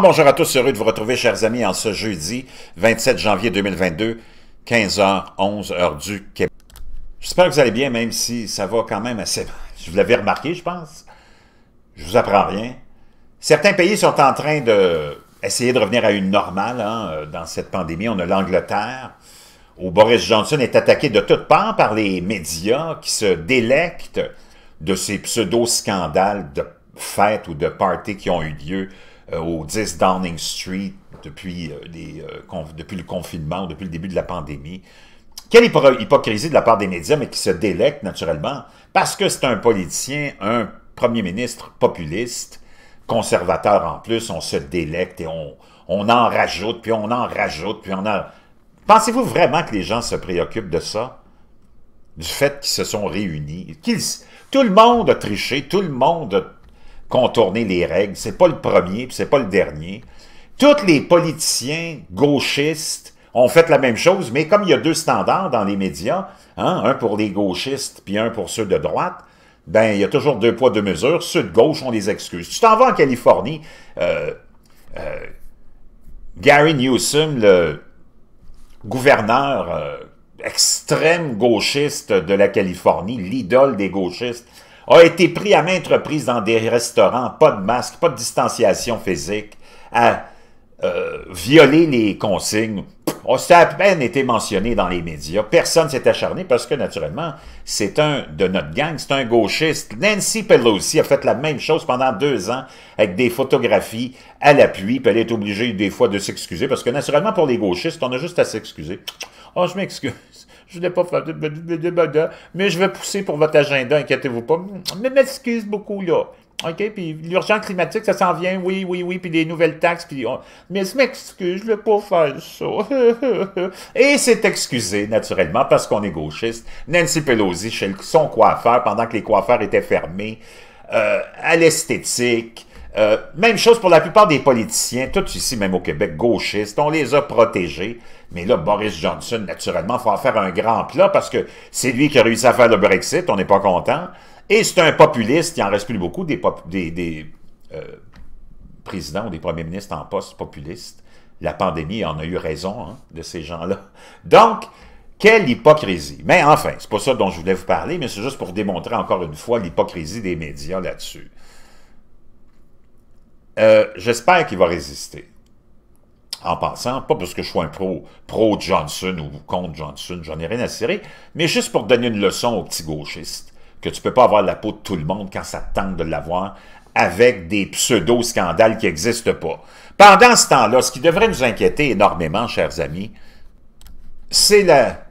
bonjour à tous, heureux de vous retrouver chers amis en ce jeudi 27 janvier 2022, 15h11 heure du Québec. J'espère que vous allez bien même si ça va quand même assez Je vous l'avais remarqué je pense, je vous apprends rien. Certains pays sont en train de essayer de revenir à une normale hein, euh, dans cette pandémie. On a l'Angleterre, où Boris Johnson est attaqué de toutes parts par les médias qui se délectent de ces pseudo-scandales de fêtes ou de parties qui ont eu lieu euh, au 10 Downing Street depuis, les, euh, euh, depuis le confinement, depuis le début de la pandémie. Quelle hypocrisie de la part des médias, mais qui se délecte naturellement, parce que c'est un politicien, un premier ministre populiste, conservateur en plus, on se délecte et on, on en rajoute, puis on en rajoute, puis on en... Pensez-vous vraiment que les gens se préoccupent de ça? Du fait qu'ils se sont réunis? Tout le monde a triché, tout le monde a contourner les règles. C'est pas le premier, puis c'est pas le dernier. Tous les politiciens gauchistes ont fait la même chose, mais comme il y a deux standards dans les médias, hein, un pour les gauchistes puis un pour ceux de droite, ben il y a toujours deux poids, deux mesures. Ceux de gauche, ont des excuses. Tu t'en vas en Californie, euh, euh, Gary Newsom, le gouverneur euh, extrême gauchiste de la Californie, l'idole des gauchistes, a été pris à maintes reprises dans des restaurants, pas de masque, pas de distanciation physique, à violé euh, violer les consignes. Oh, ça a à peine été mentionné dans les médias. Personne s'est acharné parce que, naturellement, c'est un de notre gang, c'est un gauchiste. Nancy Pelosi a fait la même chose pendant deux ans avec des photographies à l'appui, puis elle est obligée des fois de s'excuser parce que, naturellement, pour les gauchistes, on a juste à s'excuser. Oh, je m'excuse. Je ne vais pas bada, Mais je vais pousser pour votre agenda, inquiétez-vous pas. Mais m'excuse beaucoup, là. OK? Puis l'urgence climatique, ça s'en vient, oui, oui, oui, puis les nouvelles taxes, puis Mais je m'excuse, je ne vais pas faire ça. Et c'est excusé, naturellement, parce qu'on est gauchiste. Nancy Pelosi, chez son coiffeur, pendant que les coiffeurs étaient fermés, euh, à l'esthétique, euh, même chose pour la plupart des politiciens, tous ici, même au Québec, gauchistes, on les a protégés. Mais là, Boris Johnson, naturellement, faut en faire un grand plat parce que c'est lui qui a réussi à faire le Brexit, on n'est pas content. Et c'est un populiste, il en reste plus beaucoup, des, des, euh, présidents ou des premiers ministres en poste populistes. La pandémie en a eu raison hein, de ces gens-là. Donc, quelle hypocrisie! Mais enfin, c'est pas ça dont je voulais vous parler, mais c'est juste pour démontrer encore une fois l'hypocrisie des médias là-dessus. Euh, j'espère qu'il va résister. En passant, pas parce que je suis un pro, pro Johnson ou contre Johnson, j'en ai rien à cirer, mais juste pour donner une leçon aux petits gauchistes, que tu peux pas avoir la peau de tout le monde quand ça tente de l'avoir, avec des pseudo-scandales qui n'existent pas. Pendant ce temps-là, ce qui devrait nous inquiéter énormément, chers amis, c'est la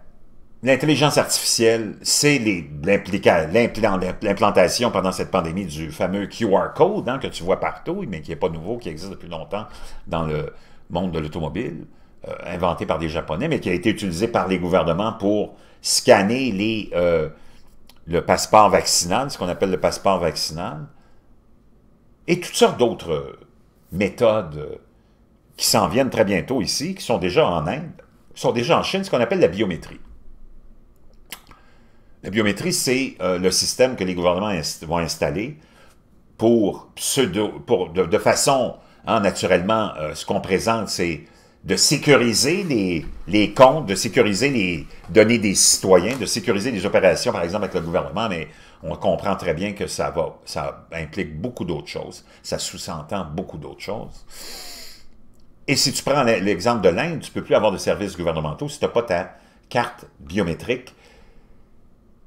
L'intelligence artificielle, c'est l'implantation pendant cette pandémie du fameux QR code hein, que tu vois partout, mais qui n'est pas nouveau, qui existe depuis longtemps dans le monde de l'automobile, euh, inventé par des Japonais, mais qui a été utilisé par les gouvernements pour scanner les, euh, le passeport vaccinal, ce qu'on appelle le passeport vaccinal, et toutes sortes d'autres méthodes euh, qui s'en viennent très bientôt ici, qui sont déjà en Inde, sont déjà en Chine, ce qu'on appelle la biométrie. La biométrie, c'est euh, le système que les gouvernements vont installer pour, pseudo, de, façon, hein, naturellement, euh, ce qu'on présente, c'est de sécuriser les, les, comptes, de sécuriser les données des citoyens, de sécuriser les opérations, par exemple, avec le gouvernement, mais on comprend très bien que ça va, ça implique beaucoup d'autres choses, ça sous-entend beaucoup d'autres choses. Et si tu prends l'exemple de l'Inde, tu ne peux plus avoir de services gouvernementaux si tu n'as pas ta carte biométrique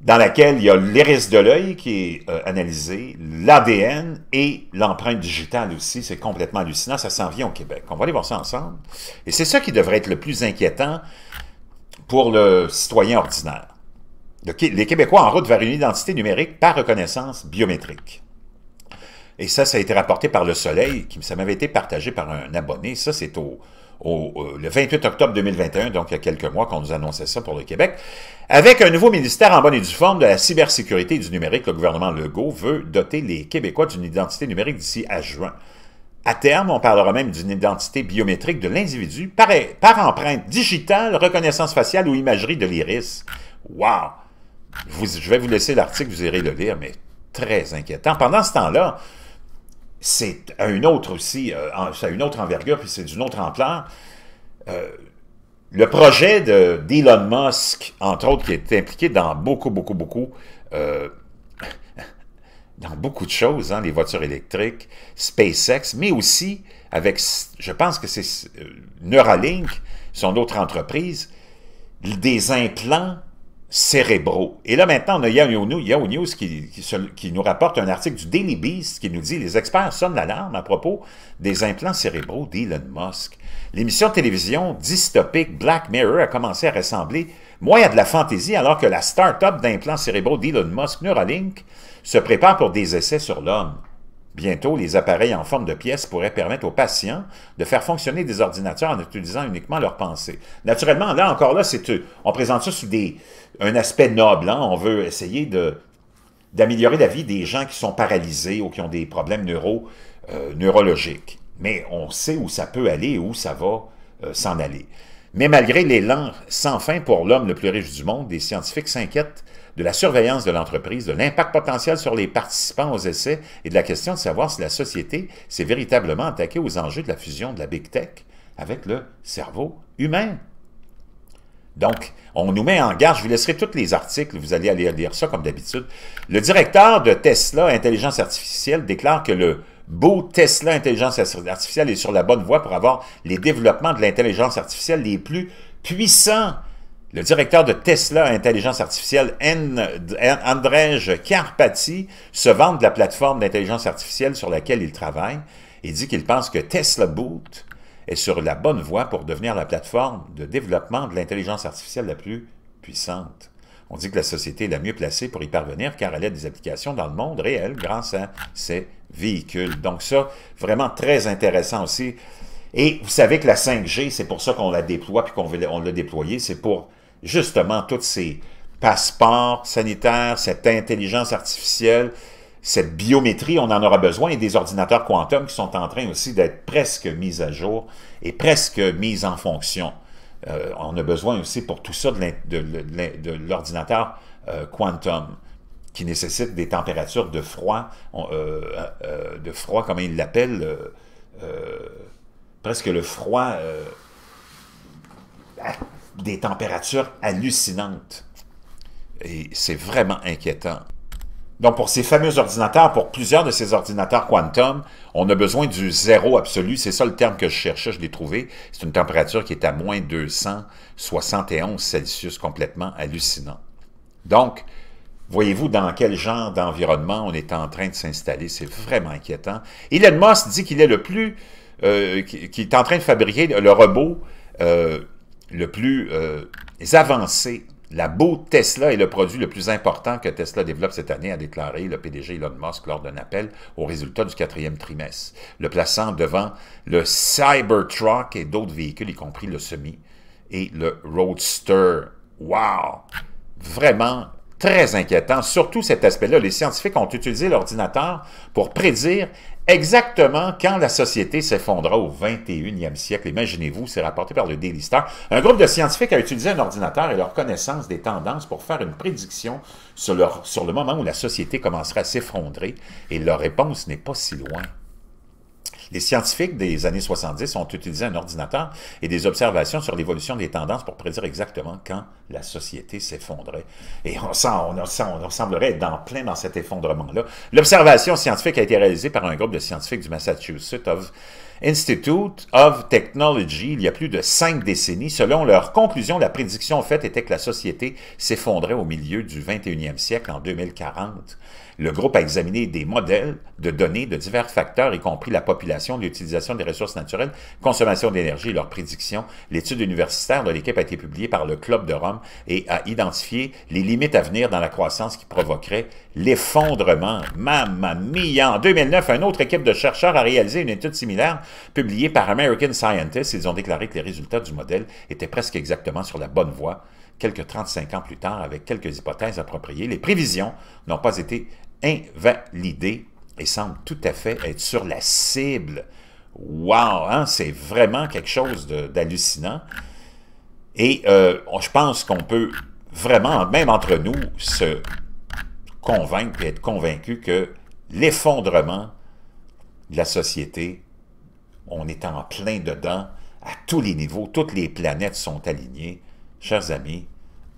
dans laquelle il y a l'iris de l'œil qui est euh, analysé, l'ADN et l'empreinte digitale aussi. C'est complètement hallucinant. Ça s'en vient au Québec. On va aller voir ça ensemble. Et c'est ça qui devrait être le plus inquiétant pour le citoyen ordinaire. les Québécois en route vers une identité numérique par reconnaissance biométrique. Et ça, ça a été rapporté par Le Soleil, qui ça m'avait été partagé par un abonné. Ça, c'est au euh, le 28 octobre 2021, donc il y a quelques mois qu'on nous annonçait ça pour le Québec, avec un nouveau ministère en bonne et due forme de la cybersécurité et du numérique, le gouvernement Legault veut doter les Québécois d'une identité numérique d'ici à juin. À terme, on parlera même d'une identité biométrique de l'individu par, par, empreinte digitale, reconnaissance faciale ou imagerie de l'iris. Wow! je vais vous laisser l'article, vous irez le lire, mais très inquiétant. Pendant ce temps-là, c'est un une autre aussi, euh, une autre envergure, puis c'est d'une autre ampleur. Euh, le projet d'Elon Musk, entre autres, qui est impliqué dans beaucoup, beaucoup, beaucoup, euh, dans beaucoup de choses, hein, les voitures électriques, SpaceX, mais aussi avec, je pense que c'est Neuralink, son autre entreprise, des implants cérébraux. Et là, maintenant, on a Yahoo News, qui, nous rapporte un article du Daily Beast qui nous dit « Les experts sonnent l'alarme à propos des implants cérébraux d'Elon Musk. L'émission télévision dystopique Black Mirror a commencé à ressembler moins à de la fantaisie alors que la start-up d'implants cérébraux d'Elon Musk, Neuralink, se prépare pour des essais sur l'homme. » Bientôt, les appareils en forme de pièces pourraient permettre aux patients de faire fonctionner des ordinateurs en utilisant uniquement leurs pensée. Naturellement, là encore là, c'est euh, on présente ça sous des, un aspect noble. Hein. On veut essayer d'améliorer la vie des gens qui sont paralysés ou qui ont des problèmes neuro, euh, neurologiques. Mais on sait où ça peut aller et où ça va euh, s'en aller. Mais malgré l'élan sans fin pour l'homme le plus riche du monde, des scientifiques s'inquiètent de la surveillance de l'entreprise, de l'impact potentiel sur les participants aux essais et de la question de savoir si la société s'est véritablement attaquée aux enjeux de la fusion de la big tech avec le cerveau humain. Donc, on nous met en garde. Je vous laisserai tous les articles. Vous allez aller lire ça comme d'habitude. Le directeur de Tesla Intelligence Artificielle déclare que le Beau Tesla Intelligence Artificielle est sur la bonne voie pour avoir les développements de l'intelligence artificielle les plus puissants. Le directeur de Tesla Intelligence Artificielle, Andrej Karpati, se vante de la plateforme d'intelligence artificielle sur laquelle il travaille et dit qu'il pense que Tesla Boot est sur la bonne voie pour devenir la plateforme de développement de l'intelligence artificielle la plus puissante. On dit que la société est la mieux placée pour y parvenir car elle a des applications dans le monde réel grâce à ces véhicules. Donc ça, vraiment très intéressant aussi. Et vous savez que la 5G, c'est pour ça qu'on la déploie puis qu'on veut on l'a déployée, c'est pour justement toutes ces passeports sanitaires, cette intelligence artificielle, cette biométrie, on en aura besoin, et des ordinateurs quantum qui sont en train aussi d'être presque mis à jour et presque mis en fonction. Euh, on a besoin aussi pour tout ça de l'ordinateur euh, quantum qui nécessite des températures de froid, euh, de froid, comme ils l'appellent, presque le froid des températures hallucinantes. Et c'est vraiment inquiétant. Donc, pour ces fameux ordinateurs, pour plusieurs de ces ordinateurs quantum, on a besoin du zéro absolu. C'est ça le terme que je cherchais, je l'ai trouvé. C'est une température qui est à moins 271 Celsius, complètement hallucinant. Donc, voyez-vous dans quel genre d'environnement on est en train de s'installer. C'est vraiment inquiétant. Elon Musk dit qu'il est le plus... Euh, est en train de fabriquer le robot euh, le plus euh, avancé la Beau Tesla est le produit le plus important que Tesla développe cette année, a déclaré le PDG Elon Musk lors d'un appel aux résultats du quatrième trimestre, le plaçant devant le Cybertruck et d'autres véhicules, y compris le Semi et le Roadster. Wow! Vraiment très inquiétant, surtout cet aspect-là. Les scientifiques ont utilisé l'ordinateur pour prédire exactement quand la société s'effondra au 21e siècle. Imaginez-vous, c'est rapporté par le Daily Star. Un groupe de scientifiques a utilisé un ordinateur et leur connaissance des tendances pour faire une prédiction sur, sur le moment où la société commencera à s'effondrer et leur réponse n'est pas si loin les scientifiques des années 70 ont utilisé un ordinateur et des observations sur l'évolution des tendances pour prédire exactement quand la société s'effondrait. Et on, sent, on, semblerait être dans, plein dans cet effondrement-là. L'observation scientifique a été réalisée par un groupe de scientifiques du Massachusetts of Institute of Technology, il y a plus de cinq décennies, selon leur conclusion, la prédiction faite était que la société s'effondrait au milieu du 21e siècle en 2040. Le groupe a examiné des modèles de données de divers facteurs, y compris la population, l'utilisation des ressources naturelles, consommation d'énergie et leurs prédictions. L'étude universitaire de l'équipe a été publiée par le Club de Rome et a identifié les limites à venir dans la croissance qui provoquerait l'effondrement. Mamma mia! En 2009, une autre équipe de chercheurs a réalisé une étude similaire publiée par American Scientist. Ils ont déclaré que les résultats du modèle étaient presque exactement sur la bonne voie. Quelques 35 ans plus tard, avec quelques hypothèses appropriées, les prévisions n'ont pas été invalidées et semblent tout à fait être sur la cible. Wow! Hein? C'est vraiment quelque chose d'hallucinant. Et euh, je pense qu'on peut vraiment, même entre nous, se convaincre et être convaincu que l'effondrement de la société, on est en plein dedans, à tous les niveaux, toutes les planètes sont alignées. Chers amis,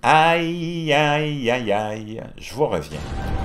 aïe, aïe, aïe, aïe, je vous reviens.